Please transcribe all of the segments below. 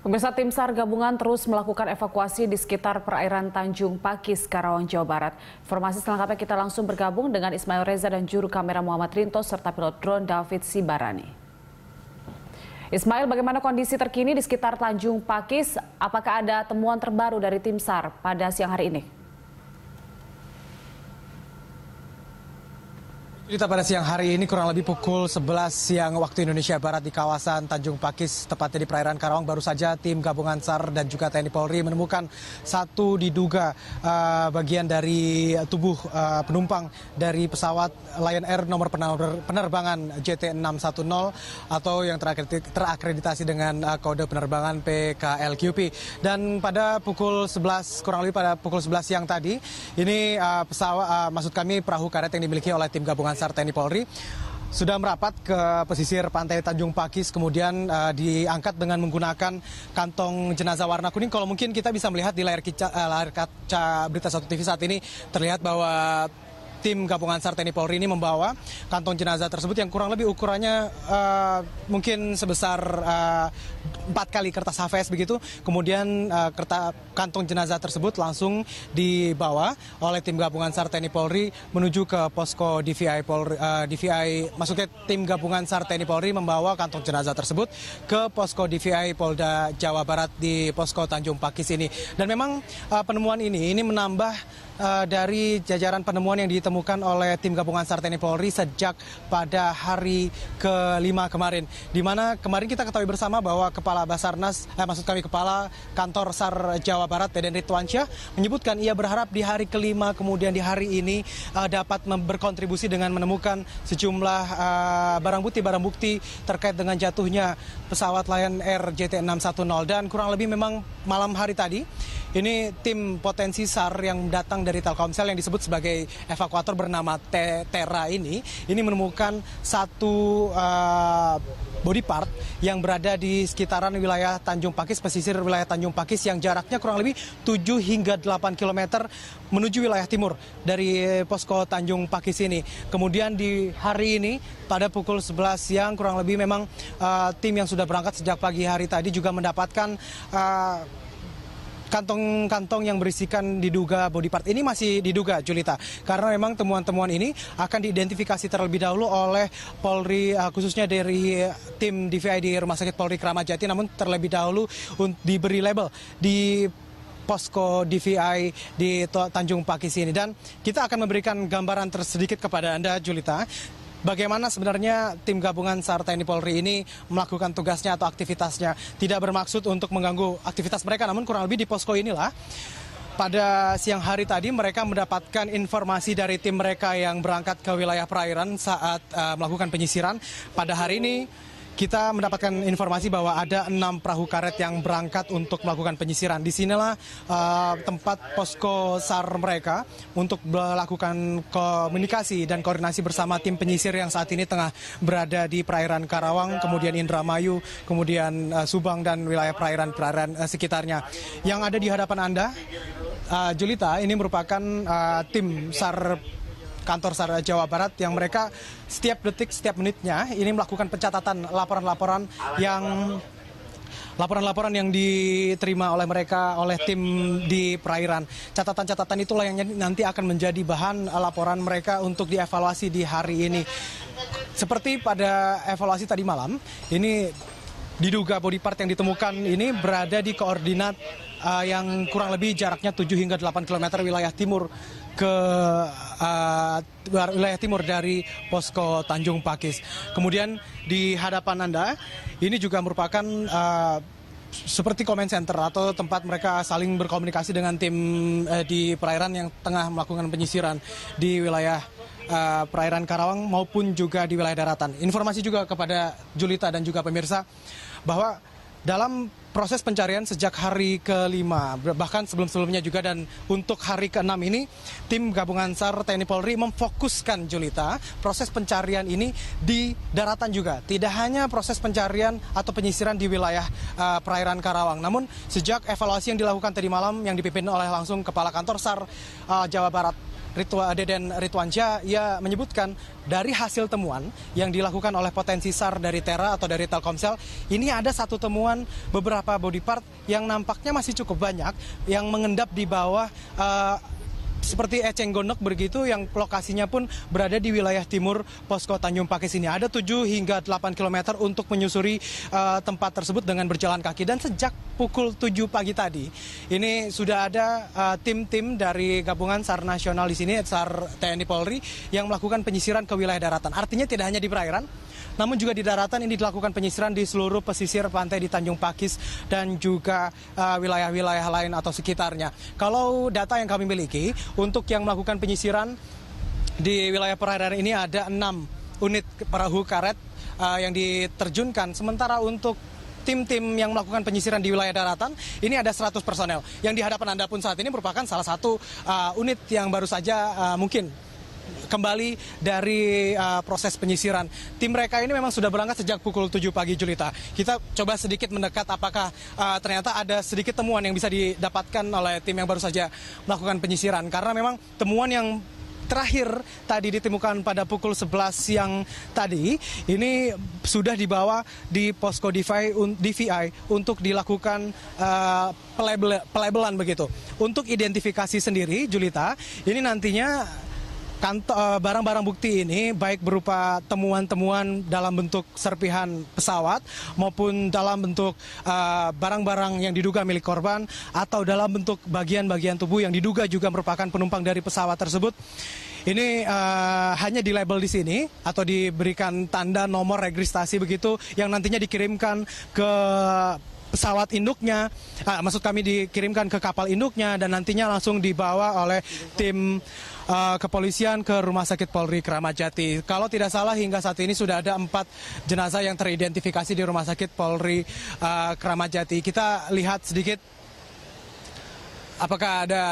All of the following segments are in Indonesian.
Pemirsa tim SAR gabungan terus melakukan evakuasi di sekitar perairan Tanjung Pakis, Karawang, Jawa Barat. Informasi selengkapnya kita langsung bergabung dengan Ismail Reza dan juru kamera Muhammad Rinto serta pilot drone David Sibarani. Ismail, bagaimana kondisi terkini di sekitar Tanjung Pakis? Apakah ada temuan terbaru dari tim SAR pada siang hari ini? Kita pada siang hari ini kurang lebih pukul 11 siang waktu Indonesia Barat di kawasan Tanjung Pakis, tepatnya di perairan Karawang, baru saja tim gabungan SAR dan juga TNI Polri menemukan satu diduga uh, bagian dari tubuh uh, penumpang dari pesawat Lion Air nomor penerbangan JT610 atau yang terakreditasi dengan eh, kode penerbangan PKLQP. Dan pada pukul 11 kurang lebih pada pukul 11 siang tadi, ini uh, pesawat uh, maksud kami perahu karet yang dimiliki oleh tim gabungan Sar TNI Polri sudah merapat ke pesisir pantai Tanjung Pakis kemudian uh, diangkat dengan menggunakan kantong jenazah warna kuning. Kalau mungkin kita bisa melihat di layar kaca, uh, eh, layar kaca berita satu TV saat ini terlihat bahwa tim gabungan SAR TNI Polri ini membawa kantong jenazah tersebut yang kurang lebih ukurannya uh, mungkin sebesar eh, empat uh, kali kertas HVS begitu. Kemudian uh, kerta, kantong jenazah tersebut langsung dibawa oleh tim gabungan SAR TNI Polri menuju ke posko DVI Polri, uh, DVI maksudnya tim gabungan SAR TNI Polri membawa kantong jenazah tersebut ke posko DVI Polda Jawa Barat di posko Tanjung Pakis ini. Dan memang uh, penemuan ini ini menambah uh, dari jajaran penemuan yang ditemukan oleh tim gabungan SAR Polri sejak pada hari kelima kemarin. Di mana kemarin kita ketahui bersama bahwa Kepala Basarnas, eh, maksud kami Kepala Kantor SAR Jawa Barat, Deden Ridwansyah, menyebutkan ia berharap di hari kelima kemudian di hari ini uh, dapat berkontribusi dengan menemukan sejumlah eh, barang bukti barang bukti terkait dengan jatuhnya pesawat Lion Air JT 610 dan kurang lebih memang malam hari tadi ini tim potensi SAR yang datang dari Telkomsel yang disebut sebagai evakuator bernama Tera ini, ini menemukan satu uh, body part yang berada di sekitaran wilayah Tanjung Pakis, pesisir wilayah Tanjung Pakis yang jaraknya kurang lebih 7 hingga 8 km menuju wilayah timur dari posko Tanjung Pakis ini. Kemudian di hari ini pada pukul 11 siang kurang lebih memang uh, tim yang sudah berangkat sejak pagi hari tadi juga mendapatkan uh, kantong-kantong yang berisikan diduga body part ini masih diduga Julita karena memang temuan-temuan ini akan diidentifikasi terlebih dahulu oleh Polri eh, khususnya dari eh, tim DVI di Rumah Sakit Polri Kramat Jati namun terlebih dahulu diberi label di posko DVI di Tanjung Pakis ini dan kita akan memberikan gambaran tersedikit kepada Anda Julita bagaimana sebenarnya tim gabungan SAR TNI Polri ini melakukan tugasnya atau aktivitasnya. Tidak bermaksud untuk mengganggu aktivitas mereka, namun kurang lebih di posko inilah pada siang hari tadi mereka mendapatkan informasi dari tim mereka yang berangkat ke wilayah perairan saat uh, melakukan penyisiran. Pada hari ini kita mendapatkan informasi bahwa ada enam perahu karet yang berangkat untuk melakukan penyisiran. Di sinilah uh, tempat posko SAR mereka untuk melakukan komunikasi dan koordinasi bersama tim penyisir yang saat ini tengah berada di perairan Karawang, kemudian Indramayu, kemudian uh, Subang dan wilayah perairan-perairan uh, sekitarnya. Yang ada di hadapan Anda, uh, Julita, ini merupakan uh, tim SAR kantor Sar Jawa Barat yang mereka setiap detik, setiap menitnya ini melakukan pencatatan laporan-laporan yang laporan-laporan yang diterima oleh mereka oleh tim di perairan. Catatan-catatan itulah yang nanti akan menjadi bahan laporan mereka untuk dievaluasi di hari ini. Seperti pada evaluasi tadi malam, ini diduga body part yang ditemukan ini berada di koordinat uh, yang kurang lebih jaraknya 7 hingga 8 km wilayah timur ke uh, wilayah timur dari posko Tanjung Pakis. Kemudian di hadapan Anda ini juga merupakan uh, seperti comment center atau tempat mereka saling berkomunikasi dengan tim uh, di perairan yang tengah melakukan penyisiran di wilayah uh, perairan Karawang maupun juga di wilayah daratan. Informasi juga kepada Julita dan juga pemirsa bahwa dalam proses pencarian sejak hari kelima, bahkan sebelum-sebelumnya juga dan untuk hari keenam ini, tim gabungan SAR TNI Polri memfokuskan Julita proses pencarian ini di daratan juga. Tidak hanya proses pencarian atau penyisiran di wilayah uh, perairan Karawang, namun sejak evaluasi yang dilakukan tadi malam yang dipimpin oleh langsung Kepala Kantor SAR uh, eh, Jawa Barat Ritwa, eh, Deden Ritwanja, ia menyebutkan dari hasil temuan yang dilakukan oleh potensi SAR dari Tera atau dari Telkomsel, ini ada satu temuan beberapa body part yang nampaknya masih cukup banyak yang mengendap di bawah uh, seperti Eceng Gondok begitu yang lokasinya pun berada di wilayah timur posko Tanjung Pakis ini. Ada 7 hingga 8 km untuk menyusuri uh, tempat tersebut dengan berjalan kaki dan sejak pukul 7 pagi tadi ini sudah ada eh, tim-tim uh, dari gabungan SAR nasional di sini SAR TNI Polri yang melakukan penyisiran ke wilayah daratan. Artinya tidak hanya di perairan namun juga di daratan ini dilakukan penyisiran di seluruh pesisir pantai di Tanjung Pakis dan juga eh, wilayah-wilayah uh, lain atau sekitarnya. Kalau data yang kami miliki, untuk yang melakukan penyisiran di wilayah perairan ini ada enam unit perahu karet uh, yang diterjunkan. Sementara untuk tim-tim yang melakukan penyisiran di wilayah daratan ini ada 100 personel. Yang di hadapan Anda pun saat ini merupakan salah satu uh, unit yang baru saja uh, mungkin kembali dari uh, proses penyisiran. Tim mereka ini memang sudah berangkat sejak pukul 7 pagi Julita. Kita coba sedikit mendekat apakah uh, ternyata ada sedikit temuan yang bisa didapatkan oleh tim yang baru saja melakukan penyisiran karena memang temuan yang terakhir tadi ditemukan pada pukul 11 siang tadi ini sudah dibawa di posko DVI, DVI untuk dilakukan uh, pelabel, pelabelan begitu. Untuk identifikasi sendiri Julita, ini nantinya Eh, barang-barang bukti ini baik berupa temuan-temuan dalam bentuk serpihan pesawat maupun dalam bentuk eh, barang-barang yang diduga milik korban atau dalam bentuk bagian-bagian tubuh yang diduga juga merupakan penumpang dari pesawat tersebut ini uh, hanya di label di sini atau diberikan tanda nomor registrasi begitu yang nantinya dikirimkan ke pesawat induknya, uh, maksud kami dikirimkan ke kapal induknya dan nantinya langsung dibawa oleh tim uh, kepolisian ke Rumah Sakit Polri Kramat Jati. Kalau tidak salah hingga saat ini sudah ada empat jenazah yang teridentifikasi di Rumah Sakit Polri uh, ah, Kramat Jati. Kita lihat sedikit apakah ada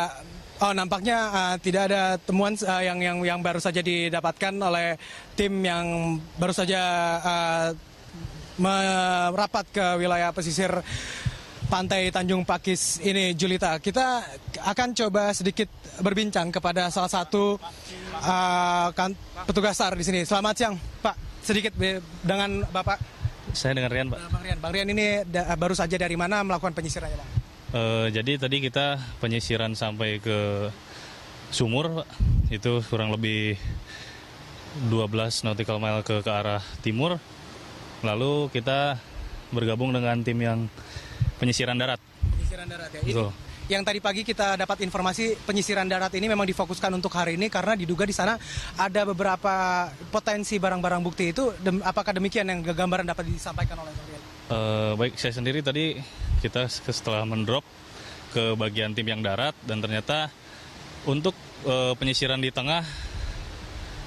Oh, nampaknya uh, tidak ada temuan uh, yang yang yang baru saja didapatkan oleh tim yang baru saja uh, merapat ke wilayah pesisir pantai Tanjung Pakis ini Julita. Kita akan coba sedikit berbincang kepada salah satu uh, kan, petugas SAR di sini. Selamat siang, Pak. Sedikit eh, dengan Bapak. Saya dengan Rian, Pak. Bang Rian, Bang Rian ini eh, baru saja dari mana melakukan penyisiran, ya, Pak? Uh, jadi tadi kita penyisiran sampai ke sumur, Pak. Itu kurang lebih 12 nautical mile ke, ke arah timur Lalu kita bergabung dengan tim yang penyisiran darat. Penyisiran darat ya. Ini yang tadi pagi kita dapat informasi penyisiran darat ini memang difokuskan untuk hari ini karena diduga di sana ada beberapa potensi barang-barang bukti itu. Dem apakah demikian yang gambaran dapat disampaikan oleh Gabriel? Uh, baik, saya sendiri tadi kita setelah mendrop ke bagian tim yang darat dan ternyata untuk uh, penyisiran di tengah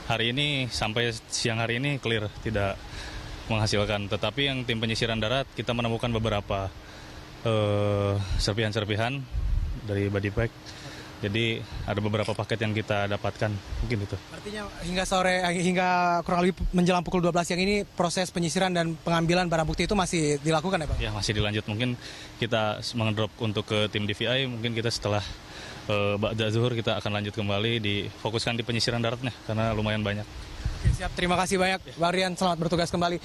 hari ini sampai siang hari ini clear tidak menghasilkan. Tetapi yang tim penyisiran darat kita menemukan beberapa eh, serpihan-serpihan dari body pack. Jadi ada beberapa paket yang kita dapatkan, mungkin itu. Artinya hingga sore, eh, hingga kurang lebih menjelang pukul 12 siang ini proses penyisiran dan pengambilan barang bukti itu masih dilakukan ya Pak? Ya masih dilanjut, mungkin kita mengedrop untuk ke tim DVI, mungkin kita setelah uh, eh, Ba'da Zuhur kita akan lanjut kembali, difokuskan di penyisiran daratnya, karena lumayan banyak. Oke, siap. Terima kasih banyak, ya. Bang Selamat bertugas kembali.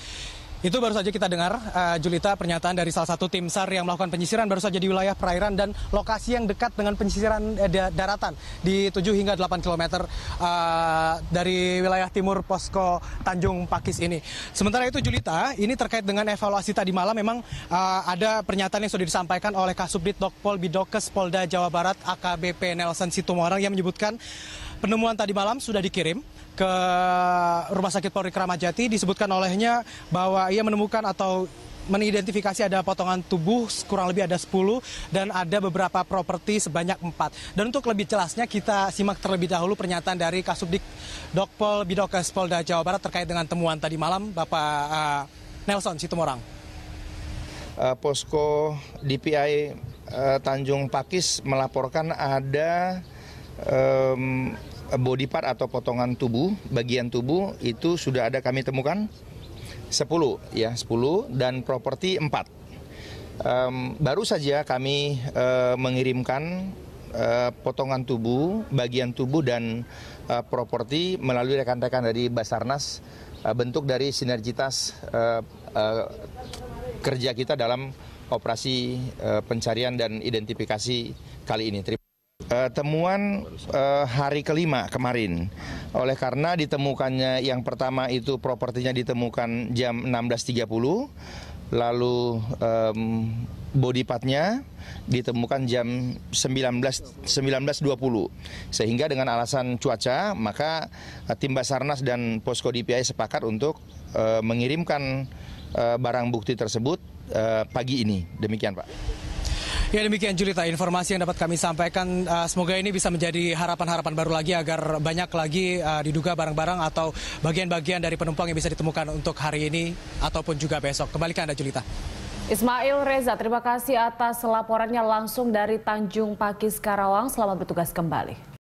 Itu baru saja kita dengar uh, Julita pernyataan dari salah satu tim SAR yang melakukan penyisiran baru saja di wilayah perairan dan lokasi yang dekat dengan penyisiran eh, daratan di 7 hingga 8 km uh, dari wilayah timur posko Tanjung Pakis ini. Sementara itu Julita, ini terkait dengan evaluasi tadi malam memang uh, ada pernyataan yang sudah disampaikan oleh Kasubdit Dokpol Bidokes Polda Jawa Barat AKBP Nelson Situmorang yang menyebutkan penemuan tadi malam sudah dikirim ke Rumah Sakit Polri Kramajati disebutkan olehnya bahwa ia menemukan atau menidentifikasi ada potongan tubuh kurang lebih ada 10 dan ada beberapa properti sebanyak 4. Dan untuk lebih jelasnya kita simak terlebih dahulu pernyataan dari Kasubdik Dokpol Bidokes Polda Jawa Barat terkait dengan temuan tadi malam Bapak eh, Nelson Situmorang. Uh, posko DPI eh, Tanjung Pakis melaporkan ada Eh, body part atau potongan tubuh, bagian tubuh itu sudah ada kami temukan 10 ya, 10 dan properti 4. Um, baru saja kami uh, mengirimkan uh, potongan tubuh, bagian tubuh dan uh, properti melalui rekan-rekan dari Basarnas uh, bentuk dari sinergitas uh, uh, kerja kita dalam operasi uh, pencarian dan identifikasi kali ini. Terima uh, temuan uh, hari kelima kemarin. Oleh karena ditemukannya yang pertama itu propertinya ditemukan jam 16.30, lalu um, body partnya ditemukan jam 19 19.20 sehingga dengan alasan cuaca maka eh, tim Basarnas dan Posko DPI sepakat untuk uh, mengirimkan uh, barang bukti tersebut uh, pagi ini demikian Pak Ya demikian Julita informasi yang dapat kami sampaikan. Eh, semoga ini bisa menjadi harapan-harapan baru lagi agar banyak lagi eh, diduga barang-barang atau bagian-bagian dari penumpang yang bisa ditemukan untuk hari ini ataupun juga besok. Kembali ke Anda Julita. Ismail Reza, terima kasih atas laporannya langsung dari Tanjung Pakis Karawang. Selamat bertugas kembali.